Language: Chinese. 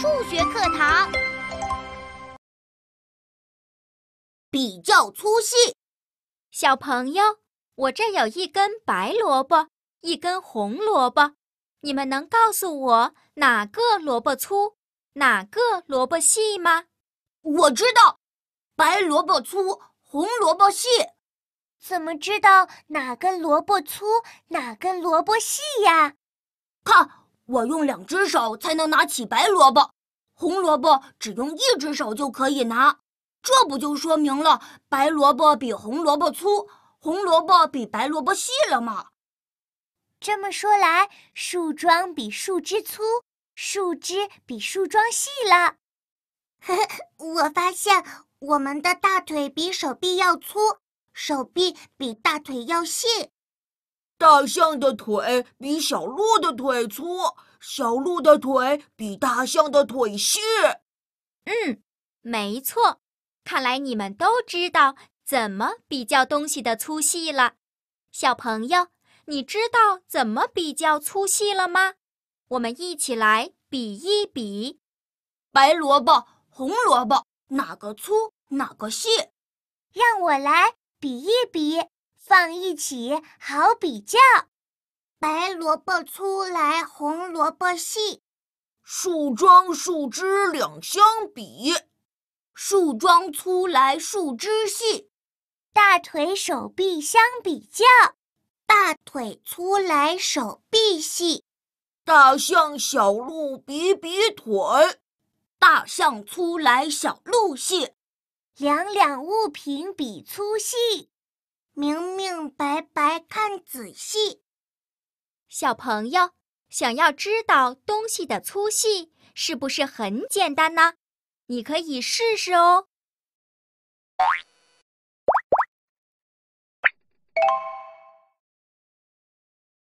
数学课堂，比较粗细，小朋友，我这有一根白萝卜，一根红萝卜，你们能告诉我哪个萝卜粗，哪个萝卜细吗？我知道，白萝卜粗，红萝卜细。怎么知道哪根萝卜粗，哪根萝卜细呀？我用两只手才能拿起白萝卜，红萝卜只用一只手就可以拿，这不就说明了白萝卜比红萝卜粗，红萝卜比白萝卜细了吗？这么说来，树桩比树枝粗，树枝比树桩细了。我发现我们的大腿比手臂要粗，手臂比大腿要细。大象的腿比小鹿的腿粗，小鹿的腿比大象的腿细。嗯，没错，看来你们都知道怎么比较东西的粗细了。小朋友，你知道怎么比较粗细了吗？我们一起来比一比，白萝卜、红萝卜哪个粗，哪个细？让我来比一比。放一起好比较，白萝卜粗来红萝卜细，树桩树枝两相比，树桩粗来树枝细，大腿手臂相比较，大腿粗来手臂细，大象小鹿比比腿，大象粗来小鹿细，两两物品比粗细。明明白白看仔细，小朋友想要知道东西的粗细是不是很简单呢？你可以试试哦。